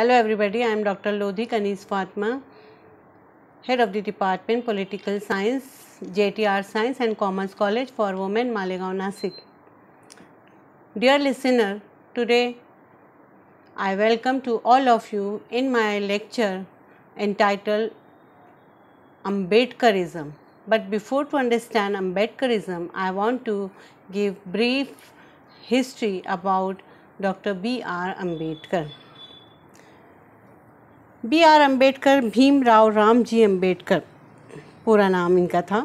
Hello everybody, I am Dr. Lodhi Kanis Fatma, Head of the Department Political Science, JTR Science and Commerce College for Women, Malegaon, Nasik. Dear listener, today I welcome to all of you in my lecture entitled Ambedkarism. But before to understand Ambedkarism, I want to give brief history about Dr. B. R. Ambedkar. B R Ambedkar Bhimrao Ram ji Ambedkar पूरा नाम इनका था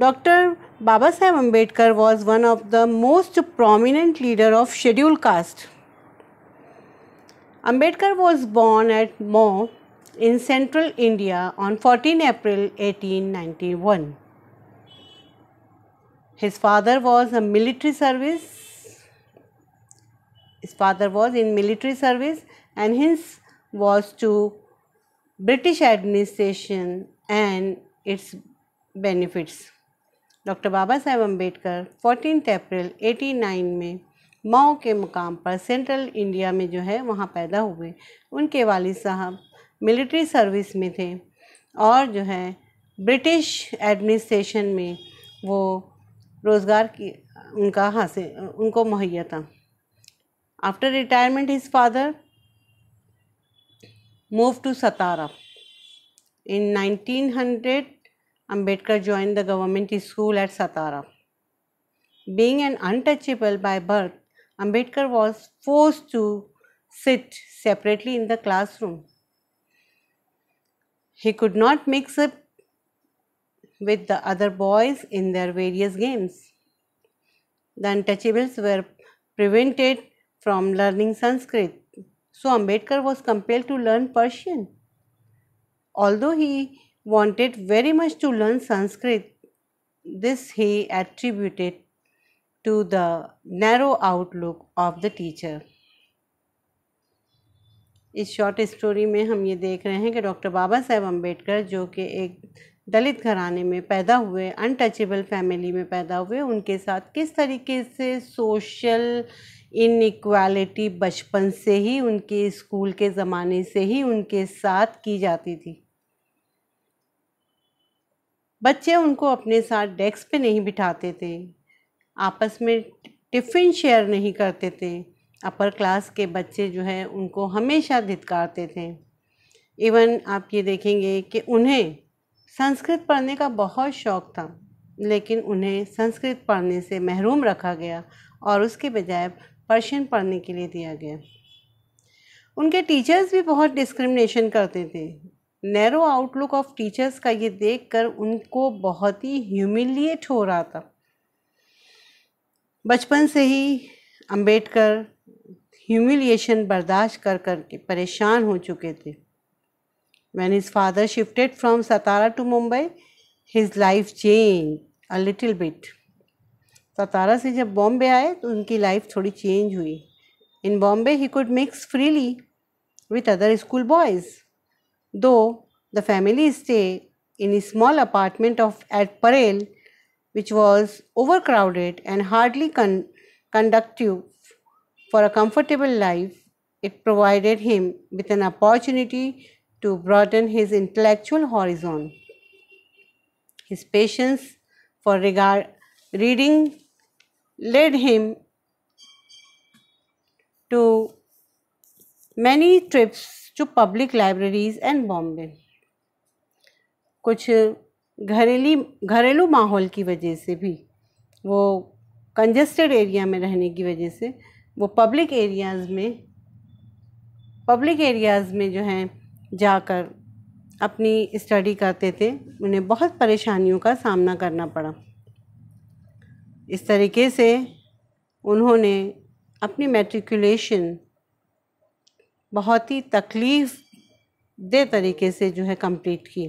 doctor Baba Saheb Ambedkar was one of the most prominent leader of scheduled caste Ambedkar was born at Mo in central India on 14 April 1891. His father was in military service and his was to British administration and its benefits. Doctor Baba Saheb Ambedkar fourteen April 89 में माओ के मुकाम पर central India में जो है वहाँ पैदा हुए उनके वालिद साहब मिलिट्री सर्विस में थे और जो है ब्रिटिश एडमिनिस्ट्रेशन में वो रोज़गार की उनका हासिल उनको मुहैया था after retirement his father moved to Satara. In 1900, Ambedkar joined the government school at Satara. Being an untouchable by birth, Ambedkar was forced to sit separately in the classroom. He could not mix up with the other boys in their various games. The untouchables were prevented from learning Sanskrit So Ambedkar was compelled to learn Persian. Although he wanted very much to learn Sanskrit, this he attributed to the narrow outlook of the teacher. इस short story में हम ये देख रहे हैं कि doctor Baba Saheb Ambedkar जो कि एक दलित घराने में पैदा हुए अनटचेबल फैमिली में पैदा हुए उनके साथ किस तरीके से सोशल इनक्वालिटी बचपन से ही उनके स्कूल के ज़माने से ही उनके साथ की जाती थी बच्चे उनको अपने साथ डेस्क पे नहीं बिठाते थे आपस में टिफ़िन शेयर नहीं करते थे अपर क्लास के बच्चे जो है उनको हमेशा धितकारते थे इवन आप ये देखेंगे कि उन्हें संस्कृत पढ़ने का बहुत शौक़ था लेकिन उन्हें संस्कृत पढ़ने से महरूम रखा गया और उसके बजाय पर्शियन पढ़ने के लिए दिया गया उनके टीचर्स भी बहुत डिस्क्रिमिनेशन करते थे नैरो आउटलुक ऑफ टीचर्स का ये देख कर उनको बहुत ही ह्यूमिलिएट हो रहा था बचपन से ही अंबेडकर ह्यूमिलिएशन बर्दाश्त कर करके परेशान हो चुके थे when his father shifted from Satara to Mumbai his life change a little bit Satara से जब बॉम्बे आए तो उनकी लाइफ थोड़ी चेंज हुई in Bombay he could mix freely with other school boys though the family stay in small apartment of at Parel which was over crowded and hardly conductive for a comfortable life it provided him with an opportunity to broaden his intellectual horizon his patience for regard reading led him to many trips to public libraries and Bombay. कुछ घरेली घरेलू माहौल की वजह से भी वो congested area में रहने की वजह से वो पब्लिक एरियाज़ में पब्लिक एरियाज़ में जो हैं जाकर अपनी स्टडी करते थे उन्हें बहुत परेशानियों का सामना करना पड़ा इस तरीके से उन्होंने अपनी मेट्रिकुलेशन बहुत ही तकलीफ़ दे तरीके से जो है कंप्लीट की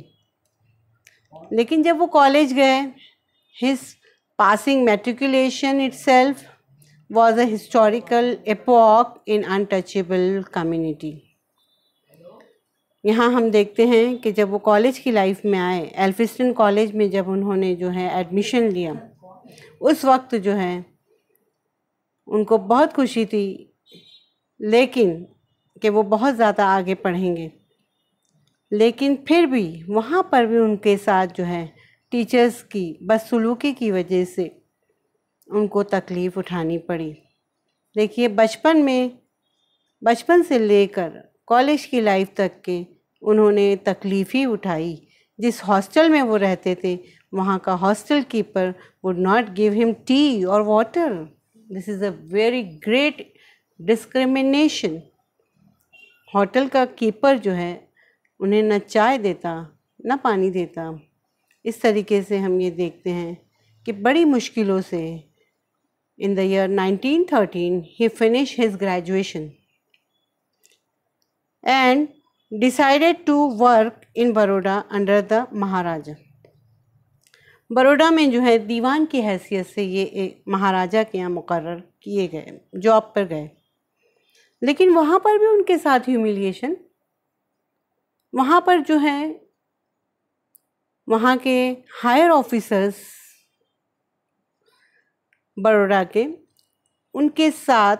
लेकिन जब वो कॉलेज गए his passing matriculation self was a historical epoch in untouchable community यहाँ हम देखते हैं कि जब वो कॉलेज की लाइफ में आए एल्फिस्टन कॉलेज में जब उन्होंने जो है एडमिशन लिया उस वक्त जो है उनको बहुत खुशी थी लेकिन कि वो बहुत ज़्यादा आगे पढ़ेंगे लेकिन फिर भी वहाँ पर भी उनके साथ जो है टीचर्स की बदसलूकी की वजह से उनको तकलीफ़ उठानी पड़ी देखिए बचपन में बचपन से लेकर कॉलेज की लाइफ तक के उन्होंने तकलीफ़ ही उठाई जिस हॉस्टल में वो रहते थे वहाँ का hostel keeper would not give him tea और water this is a very great discrimination hotel का कीपर जो है उन्हें ना चाय देता न पानी देता इस तरीके से हम ये देखते हैं कि बड़ी मुश्किलों से इन द ईयर 1913 ही finish his graduation and decided to work in Baroda under the Maharaja Baroda में जो है दीवान की हैसियत से ये महाराजा के यहाँ मुकर किए गए जॉब पर गए लेकिन वहाँ पर भी उनके साथ ह्यूमिलिएशन वहाँ पर जो है वहाँ के हायर ऑफिसर्स बड़ोड़ा के उनके साथ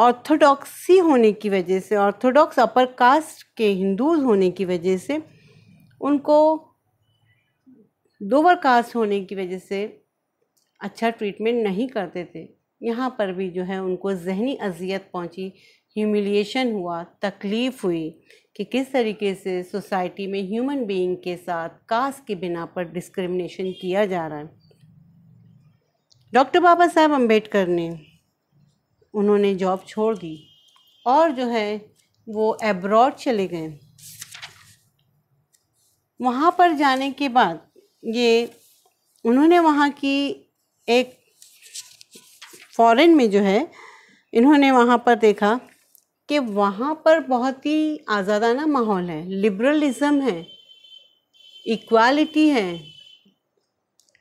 ऑर्थोडॉक्सी होने की वजह से ऑर्थोडॉक्स अपर कास्ट के हिंदूज होने की वजह से उनको दोवर कास्ट होने की वजह से अच्छा ट्रीटमेंट नहीं करते थे यहाँ पर भी जो है उनको जहनी अजियत पहुँची ह्यूमिलिएशन हुआ तकलीफ़ हुई कि किस तरीके से सोसाइटी में ह्यूमन बीइंग के साथ कास्ट के बिना पर डिस्क्रिमिनेशन किया जा रहा है डॉक्टर बाबा साहब अम्बेडकर ने उन्होंने जॉब छोड़ दी और जो है वो एब्रॉड चले गए वहाँ पर जाने के बाद ये उन्होंने वहाँ की एक फॉरेन में जो है इन्होंने वहाँ पर देखा कि वहाँ पर बहुत ही आज़ादाना माहौल है लिबरलिज़म है इक्वालिटी है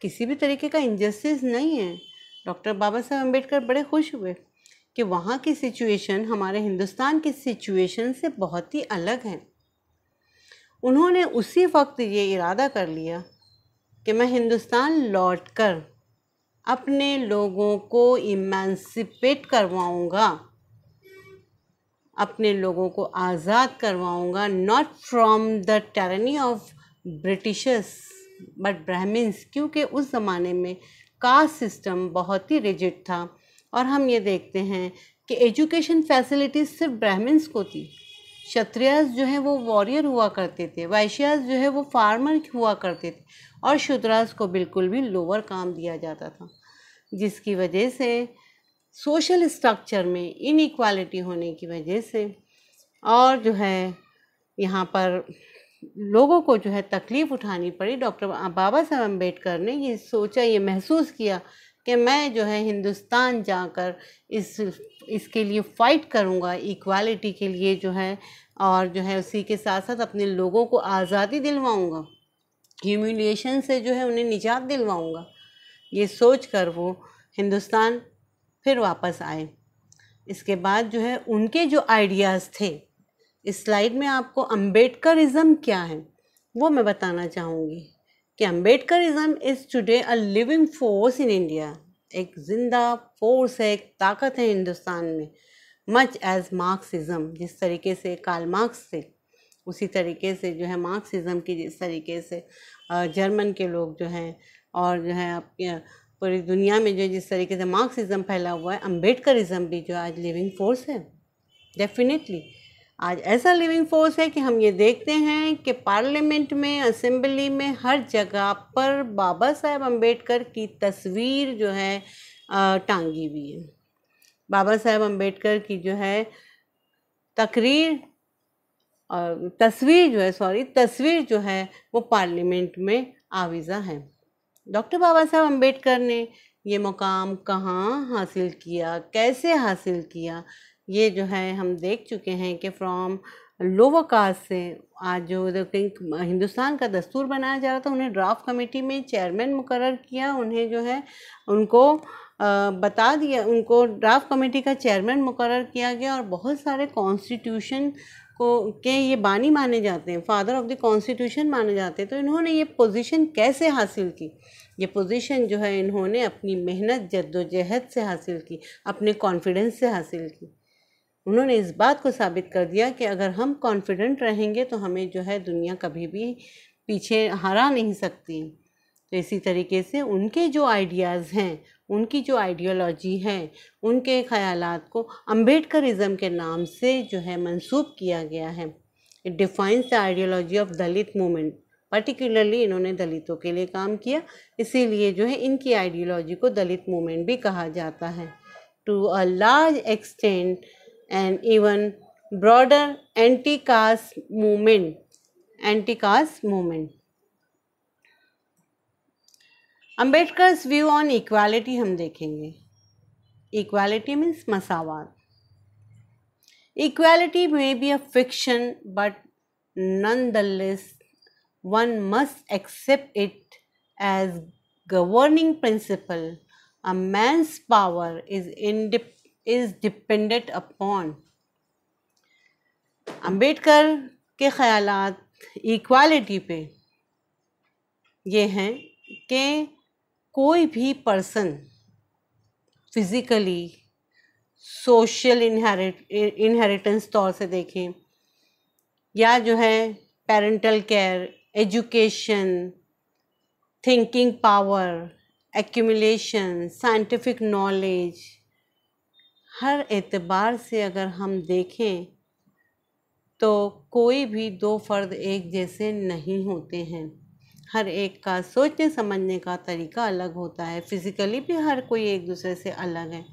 किसी भी तरीके का इनजस्टिस नहीं है डॉक्टर बाबा साहेब अम्बेडकर बड़े खुश हुए कि वहाँ की सिचुएशन हमारे हिंदुस्तान की सिचुएशन से बहुत ही अलग है उन्होंने उसी वक्त ये इरादा कर लिया कि मैं हिंदुस्तान लौटकर अपने लोगों को इमेंसिपेट करवाऊँगा अपने लोगों को आज़ाद करवाऊँगा not from the tyranny of Britishers but Brahmins क्योंकि उस ज़माने में कास्ट सिस्टम बहुत ही रिजिड था और हम ये देखते हैं कि एजुकेशन फैसिलिटीज़ सिर्फ ब्राह्मिन्स को थी क्षत्रियास जो है वो वॉरियर हुआ करते थे वैश्यस जो है वो फार्मर हुआ करते थे और शूद्रास को बिल्कुल भी लोअर काम दिया जाता था जिसकी वजह से सोशल स्ट्रक्चर में इनक्वालिटी होने की वजह से और जो है यहाँ पर लोगों को जो है तकलीफ़ उठानी पड़ी डॉक्टर बाबा साहब अम्बेडकर ने ये सोचा ये महसूस किया कि मैं जो है हिंदुस्तान जाकर इस इसके लिए फ़ाइट करूँगा इक्वालिटी के लिए जो है और जो है उसी के साथ साथ अपने लोगों को आज़ादी दिलवाऊंगा ह्यूमिलिएशन से जो है उन्हें निजात दिलवाऊँगा ये सोच कर वो हिंदुस्तान फिर वापस आए इसके बाद जो है उनके जो आइडियाज़ थे इस स्लाइड में आपको अम्बेडकरिज़म क्या है वो मैं बताना चाहूँगी कि Ambedkarism is today a living force in India एक जिंदा फोर्स है एक ताकत है हिंदुस्तान में मच एज मार्क्सिज़म जिस तरीके से कार्ल मार्क्स से उसी तरीके से जो है मार्क्सिज्म की जिस तरीके से जर्मन के लोग जो हैं और जो है आपके पूरी दुनिया में जो जिस तरीके से मार्क्सिज़म फैला हुआ है अम्बेडकरिज़म भी जो आज लिविंग फोर्स है डेफिनेटली आज ऐसा लिविंग फोर्स है कि हम ये देखते हैं कि पार्लियामेंट में असम्बली में हर जगह पर बाबा साहेब अम्बेडकर की तस्वीर जो है टांगी हुई है बाबा साहेब अम्बेडकर की जो है तकरीर और तस्वीर जो है सॉरी तस्वीर जो है वो पार्लियामेंट में आवीज़ा है डॉक्टर बाबा साहेब अम्बेडकर ने ये मुकाम कहाँ हासिल किया कैसे हासिल किया ये जो है हम देख चुके हैं कि फ्रॉम लोअर कास्ट से आज जो थिंक हिंदुस्तान का दस्तूर बनाया जा रहा था उन्हें ड्राफ्ट कमेटी में चेयरमैन मुकर किया उन्हें जो है उनको बता दिया उनको ड्राफ्ट कमेटी का चेयरमैन मुकर किया गया और बहुत सारे कॉन्स्टिट्यूशन को के ये बानी माने जाते हैं फादर ऑफ द कॉन्स्टिट्यूशन माने जाते हैं तो इन्होंने ये पोजीशन कैसे हासिल की ये पोजीशन जो है इन्होंने अपनी मेहनत जद्दोजहद से हासिल की अपने कॉन्फिडेंस से हासिल की उन्होंने इस बात को साबित कर दिया कि अगर हम कॉन्फिडेंट रहेंगे तो हमें जो है दुनिया कभी भी पीछे हरा नहीं सकती तो इसी तरीके से उनके जो आइडियाज़ हैं उनकी जो आइडियोलॉजी है उनके ख्याल को अम्बेडकरज़म के नाम से जो है मंसूब किया गया है it defines the ideology of Dalit movement particularly इन्होंने दलितों के लिए काम किया इसीलिए जो है इनकी आइडियोलॉजी को दलित मूवमेंट भी कहा जाता है to a large extent and even broader anti-caste movement anti-caste movement Ambedkar's view on equality. हम देखेंगे इक्वालिटी Equality मसावात equality may be a fiction but none one must accept it as governing principle a man's power is independent is dependent upon Ambedkar के ख्याल equality पे ये हैं कि कोई भी person physically social inherit inheritance तौर से देखें या जो है parental care education thinking power accumulation scientific knowledge हर एतबार से अगर हम देखें तो कोई भी दो फ़र्द एक जैसे नहीं होते हैं हर एक का सोचने समझने का तरीका अलग होता है फिज़िकली भी हर कोई एक दूसरे से अलग है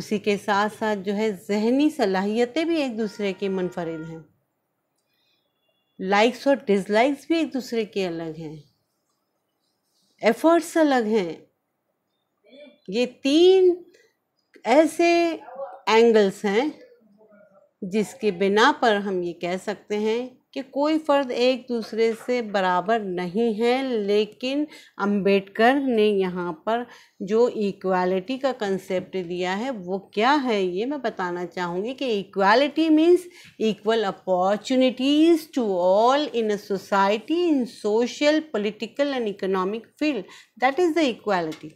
उसी के साथ साथ जो है जहनी सलाहियतें भी एक दूसरे के मुनफरद हैं लाइक्स और डिसलाइक्स भी एक दूसरे के अलग हैं एफर्ट्स अलग हैं ये तीन ऐसे एंगल्स हैं जिसके बिना पर हम ये कह सकते हैं कि कोई फ़र्द एक दूसरे से बराबर नहीं है लेकिन अंबेडकर ने यहाँ पर जो इक्वालिटी का कंसेप्ट दिया है वो क्या है ये मैं बताना चाहूँगी कि equality means equal opportunities to all in a society in social political and economic field that is the equality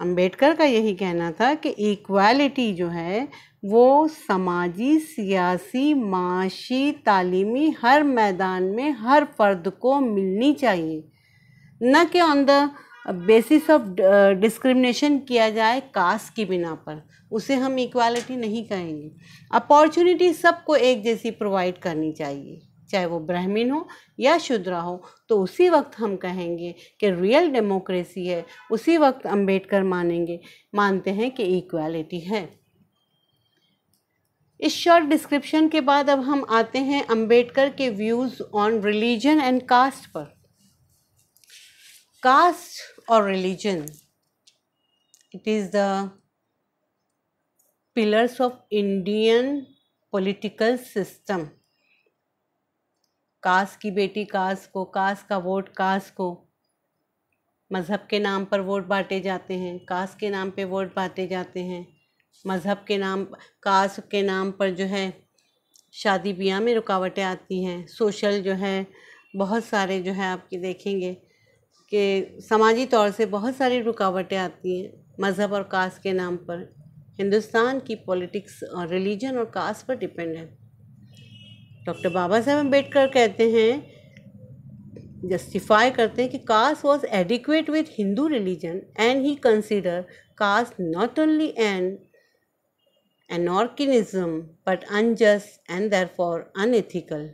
Ambedkar का यही कहना था कि इक्वालिटी जो है वो समाजी सियासी माशी तालीमी हर मैदान में हर फ़र्द को मिलनी चाहिए न कि on the basis of discrimination किया जाए कास्ट की बिना पर उसे हम इक्वालिटी नहीं कहेंगे अपॉर्चुनिटी सबको एक जैसी प्रोवाइड करनी चाहिए चाहे वो ब्राह्मीण हो या शूद्रा हो तो उसी वक्त हम कहेंगे कि रियल डेमोक्रेसी है उसी वक्त अंबेडकर मानेंगे मानते हैं कि इक्वालिटी है इस शॉर्ट डिस्क्रिप्शन के बाद अब हम आते हैं अंबेडकर के views on religion and caste पर कास्ट और religion it is the pillars of Indian political system कास की बेटी कास को कास का वोट कास को मज़हब के नाम पर वोट बांटे जाते हैं कास के नाम पे वोट बांटे जाते हैं मज़हब के नाम कास के नाम पर जो है शादी ब्याह में रुकावटें आती हैं सोशल जो है बहुत सारे जो है आपके देखेंगे कि समाजी तौर से बहुत सारी रुकावटें आती हैं मज़हब और कास्ट के नाम पर हिंदुस्तान की पॉलिटिक्स और रिलीजन और कास्ट पर डिपेंड है डॉक्टर बाबा साहेब अम्बेडकर कहते हैं जस्टिफाई करते हैं कि caste was adequate with Hindu religion and he consider caste not only an anachronism but unjust and therefore unethical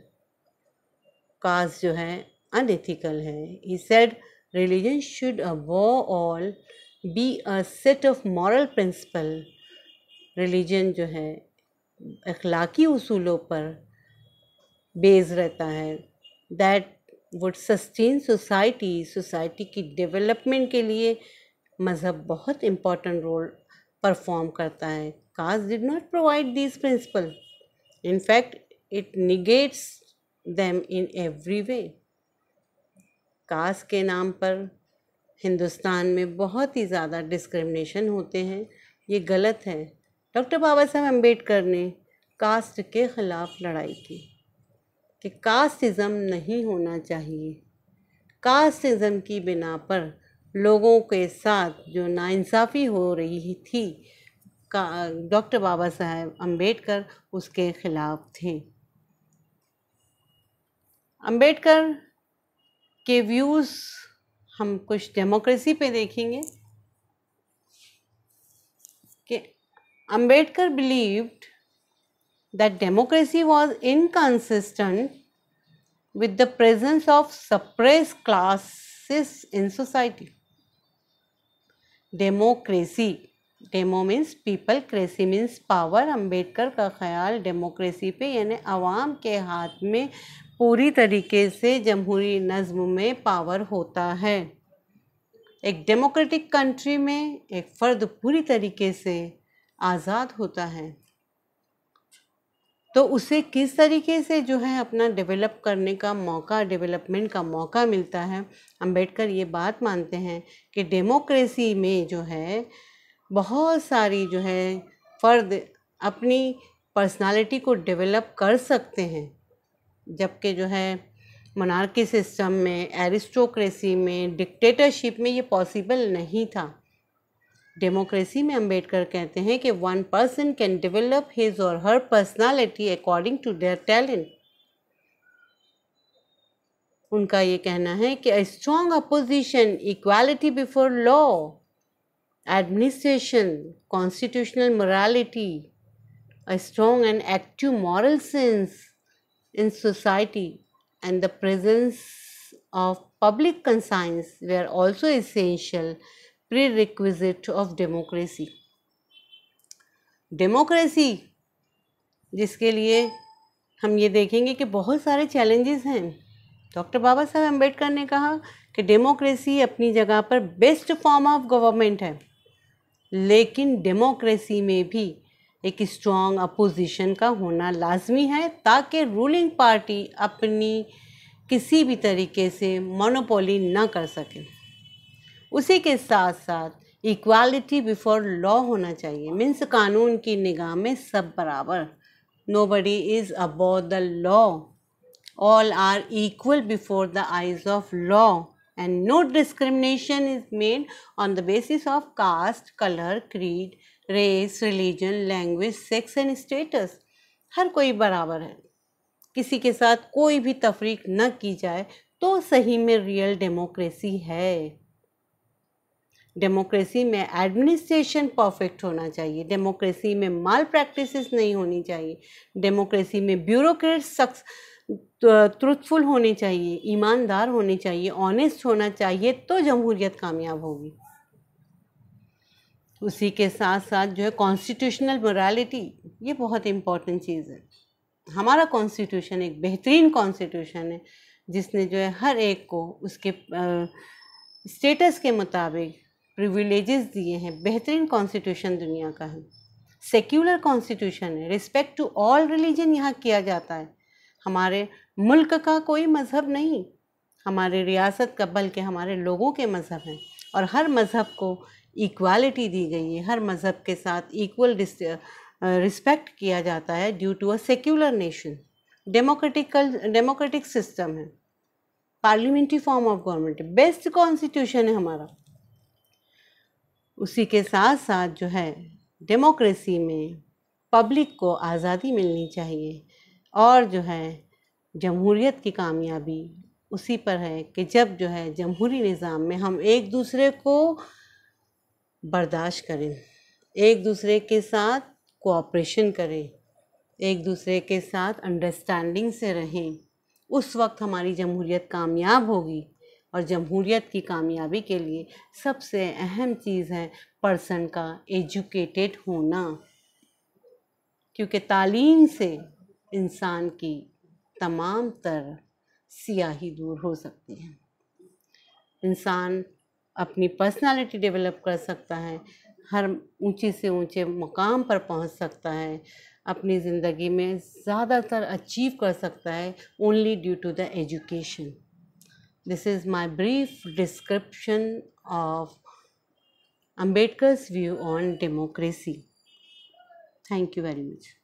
caste जो है अनएथिकल है he said religion should above all be a set of moral principle religion जो है अखलाकी असूलों पर base रहता है that would sustain society society की डेवलपमेंट के लिए मज़हब बहुत इम्पॉर्टेंट रोल परफॉर्म करता है caste did not provide this principle in fact it negates them in every way caste के नाम पर हिंदुस्तान में बहुत ही ज़्यादा डिस्क्रिमिनेशन होते हैं ये गलत है डॉक्टर बाबा साहब अम्बेडकर ने कास्ट के ख़िलाफ़ लड़ाई की कि कास्टिज़म नहीं होना चाहिए कास्टिज़म की बिना पर लोगों के साथ जो नाइंसाफ़ी हो रही थी का डॉक्टर बाबा साहेब अम्बेडकर उसके ख़िलाफ़ थे अम्बेडकर के व्यूज़ हम कुछ डेमोक्रेसी पे देखेंगे कि Ambedkar believed that democracy was inconsistent with the presence of suppressed classes in society. Democracy demo means people cracy means power Ambedkar का ख्याल डेमोक्रेसी पे यानी आवाम के हाथ में पूरी तरीके से जमहूरी नज़म में पावर होता है एक डेमोक्रेटिक कंट्री में एक फ़र्द पूरी तरीके से आज़ाद होता है तो उसे किस तरीके से जो है अपना डेवलप करने का मौका डेवलपमेंट का मौका मिलता है अंबेडकर ये बात मानते हैं कि डेमोक्रेसी में जो है बहुत सारी जो है फ़र्द अपनी पर्सनालिटी को डेवलप कर सकते हैं जबकि जो है मनारकी सिस्टम में एरिस्टोक्रेसी में डिक्टेटरशिप में ये पॉसिबल नहीं था डेमोक्रेसी में अंबेडकर कहते हैं कि one person can develop his और her personality according to their talent उनका ये कहना है कि strong opposition equality before law administration constitutional morality strong and active moral sense in society and the presence of public conscience we are also essential prerequisite of democracy democracy जिसके लिए हम ये देखेंगे कि बहुत सारे चैलेंजेस हैं डॉक्टर बाबा साहब अम्बेडकर ने कहा कि डेमोक्रेसी अपनी जगह पर बेस्ट फॉर्म ऑफ गवर्नमेंट है लेकिन डेमोक्रेसी में भी एक स्ट्रॉन्ग अपोजिशन का होना लाजमी है ताकि रूलिंग पार्टी अपनी किसी भी तरीके से मोनोपोली ना कर सके उसी के साथ साथ इक्वालिटी बिफोर लॉ होना चाहिए मीन्स कानून की निगाह में सब बराबर nobody is above the law all are equal before the eyes of law and no discrimination is made on the basis of caste colour creed race religion language sex and status हर कोई बराबर है किसी के साथ कोई भी तफरीक न की जाए तो सही में रियल डेमोक्रेसी है डेमोक्रेसी में एडमिनिस्ट्रेशन परफेक्ट होना चाहिए डेमोक्रेसी में माल प्रैक्टिसेस नहीं होनी चाहिए डेमोक्रेसी में ब्यूरोक्रेट सक्स ट्रुथफुल होने चाहिए ईमानदार होने चाहिए ऑनेस्ट होना चाहिए तो जमहूरियत कामयाब होगी उसी के साथ साथ जो है कॉन्स्टिट्यूशनल मोरालिटी ये बहुत इम्पॉर्टेंट चीज़ है हमारा कॉन्स्टिट्यूशन एक बेहतरीन कॉन्स्टिट्यूशन है जिसने जो है हर एक को उसके स्टेटस के मुताबिक प्रिविलेजेस दिए हैं बेहतरीन कॉन्स्टिट्यूशन दुनिया का है सेक्युलर कॉन्स्टिट्यूशन है रिस्पेक्ट टू ऑल रिलीजन यहाँ किया जाता है हमारे मुल्क का कोई मज़हब नहीं हमारे रियासत का बल्कि हमारे लोगों के मज़हब हैं और हर मज़हब को इक्वालिटी दी गई है हर मज़हब के साथ इक्वल रिस्पेक्ट किया जाता है due to a secular nation democratical democratic system है parliamentary form of government best constitution है हमारा उसी के साथ साथ जो है डेमोक्रेसी में पब्लिक को आज़ादी मिलनी चाहिए और जो है जमहूरीत की कामयाबी उसी पर है कि जब जो है जमहूरी निज़ाम में हम एक दूसरे को बर्दाश्त करें एक दूसरे के साथ कोऑपरेशन करें एक दूसरे के साथ अंडरस्टैंडिंग से रहें उस वक्त हमारी जमहूरियत कामयाब होगी और जमहूरीत की कामयाबी के लिए सबसे अहम चीज़ है पर्सन का एजुकेटेड होना क्योंकि तालीम से इंसान की तमाम तर सियाही दूर हो सकती है इंसान अपनी पर्सनालिटी डेवलप कर सकता है हर ऊंचे से ऊंचे मुकाम पर पहुंच सकता है अपनी ज़िंदगी में ज़्यादातर अचीव कर सकता है only due to the education This is my brief description of Ambedkar's view on democracy. Thank you very much.